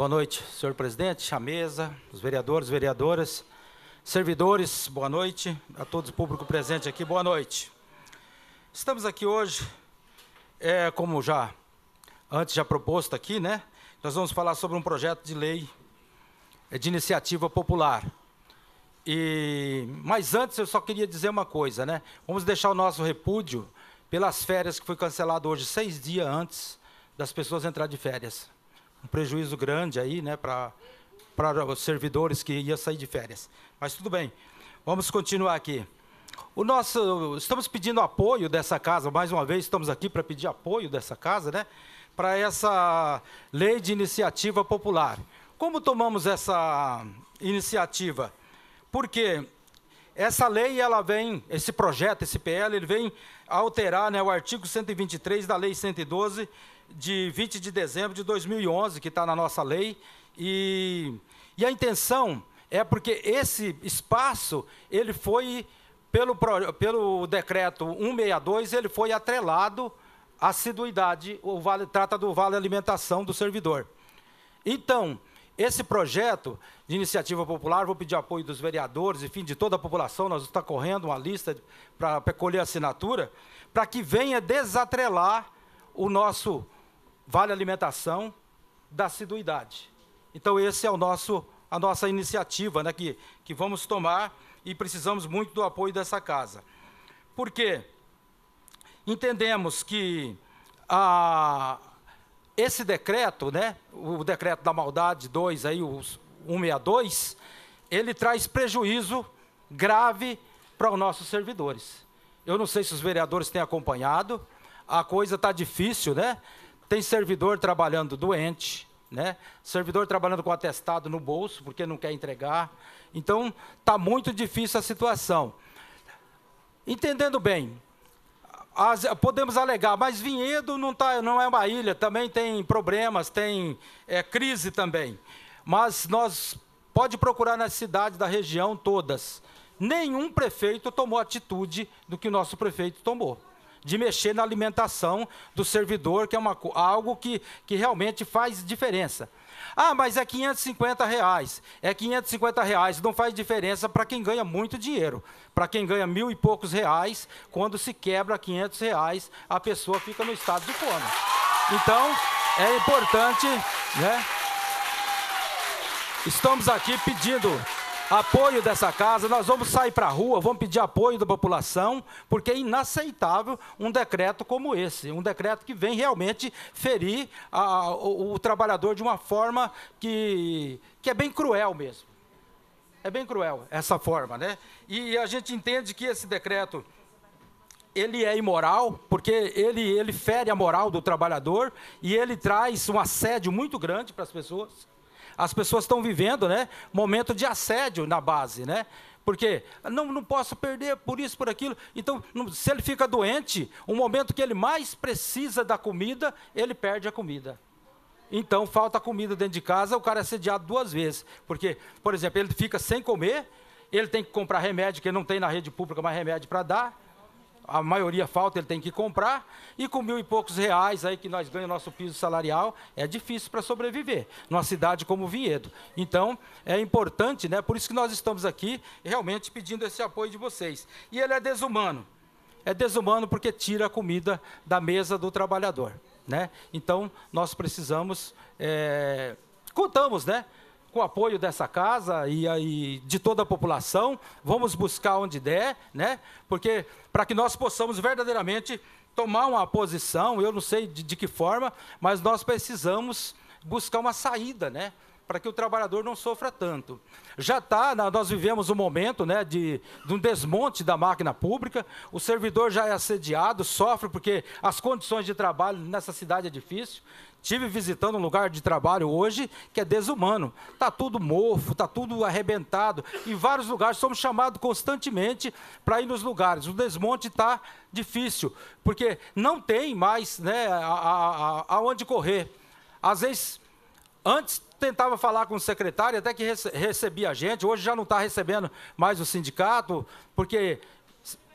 Boa noite, senhor presidente, a mesa, os vereadores, vereadoras, servidores, boa noite. A todo o público presente aqui, boa noite. Estamos aqui hoje, é, como já antes já proposto aqui, né? Nós vamos falar sobre um projeto de lei é, de iniciativa popular. E, mas antes eu só queria dizer uma coisa, né? Vamos deixar o nosso repúdio pelas férias que foi cancelado hoje, seis dias antes das pessoas entrar de férias um prejuízo grande aí, né, para para os servidores que iam sair de férias. Mas tudo bem. Vamos continuar aqui. O nosso estamos pedindo apoio dessa casa, mais uma vez estamos aqui para pedir apoio dessa casa, né, para essa lei de iniciativa popular. Como tomamos essa iniciativa? Porque essa lei ela vem, esse projeto, esse PL, ele vem alterar né, o artigo 123 da lei 112 de 20 de dezembro de 2011, que está na nossa lei, e, e a intenção é porque esse espaço, ele foi, pelo, pelo decreto 162, ele foi atrelado à assiduidade, o vale, trata do vale alimentação do servidor. Então, esse projeto de iniciativa popular, vou pedir apoio dos vereadores, enfim, de toda a população, nós está correndo uma lista para colher assinatura, para que venha desatrelar o nosso vale alimentação, da assiduidade. Então esse é o nosso a nossa iniciativa, né, que que vamos tomar e precisamos muito do apoio dessa casa. Porque entendemos que a esse decreto, né, o decreto da maldade 2 aí o 162, ele traz prejuízo grave para os nossos servidores. Eu não sei se os vereadores têm acompanhado, a coisa está difícil, né? Tem servidor trabalhando doente, né? Servidor trabalhando com atestado no bolso porque não quer entregar. Então, está muito difícil a situação. Entendendo bem, as, podemos alegar, mas Vinhedo não, tá, não é uma ilha, também tem problemas, tem é, crise também. Mas nós pode procurar nas cidades da região todas. Nenhum prefeito tomou atitude do que o nosso prefeito tomou de mexer na alimentação do servidor, que é uma, algo que, que realmente faz diferença. Ah, mas é 550 reais. É 550 reais, não faz diferença para quem ganha muito dinheiro. Para quem ganha mil e poucos reais, quando se quebra 500 reais, a pessoa fica no estado de fome. Então, é importante, né? Estamos aqui pedindo apoio dessa casa, nós vamos sair para a rua, vamos pedir apoio da população, porque é inaceitável um decreto como esse, um decreto que vem realmente ferir a, o, o, trabalhador de uma forma que, que é bem cruel mesmo. É bem cruel essa forma, né? E a gente entende que esse decreto ele é imoral, porque ele, ele fere a moral do trabalhador e ele traz um assédio muito grande para as pessoas as pessoas estão vivendo, né? Momento de assédio na base, né? Porque não, não posso perder por isso, por aquilo. Então, não, se ele fica doente, o momento que ele mais precisa da comida, ele perde a comida. Então, falta comida dentro de casa, o cara é assediado duas vezes. Porque, por exemplo, ele fica sem comer, ele tem que comprar remédio, que não tem na rede pública mais remédio para dar a maioria falta, ele tem que comprar, e com mil e poucos reais aí que nós ganhamos nosso piso salarial, é difícil para sobreviver numa cidade como Vinhedo. Então, é importante, né? Por isso que nós estamos aqui realmente pedindo esse apoio de vocês. E ele é desumano. É desumano porque tira a comida da mesa do trabalhador. Né? Então, nós precisamos. É... Contamos, né? com o apoio dessa casa e, e, de toda a população, vamos buscar onde der, né? Porque para que nós possamos verdadeiramente tomar uma posição, eu não sei de, de que forma, mas nós precisamos buscar uma saída, né? para que o trabalhador não sofra tanto. Já está, nós vivemos um momento né, de, de um desmonte da máquina pública, o servidor já é assediado, sofre porque as condições de trabalho nessa cidade é difícil. Tive visitando um lugar de trabalho hoje que é desumano. Tá tudo mofo, tá tudo arrebentado. Em vários lugares somos chamados constantemente para ir nos lugares. O desmonte está difícil, porque não tem mais né, aonde correr. Às vezes, antes tentava falar com o secretário, até que recebia a gente. Hoje já não está recebendo mais o sindicato, porque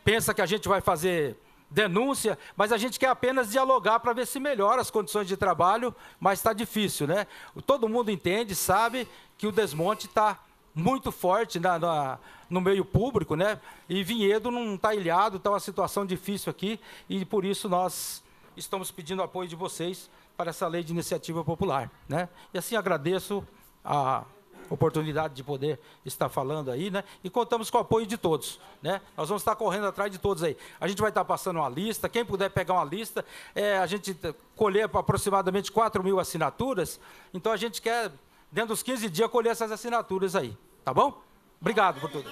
pensa que a gente vai fazer denúncia, mas a gente quer apenas dialogar para ver se melhora as condições de trabalho, mas está difícil, né? Todo mundo entende, sabe que o desmonte está muito forte na, na, no meio público, né? E Vinhedo não está ilhado, está uma situação difícil aqui, e por isso nós estamos pedindo apoio de vocês para essa lei de iniciativa popular. Né? E assim agradeço a oportunidade de poder estar falando aí, né? E contamos com o apoio de todos, né? Nós vamos estar correndo atrás de todos aí. A gente vai estar passando uma lista, quem puder pegar uma lista, é, a gente colher aproximadamente 4 mil assinaturas, então a gente quer, dentro dos 15 dias, colher essas assinaturas aí, tá bom? Obrigado por tudo.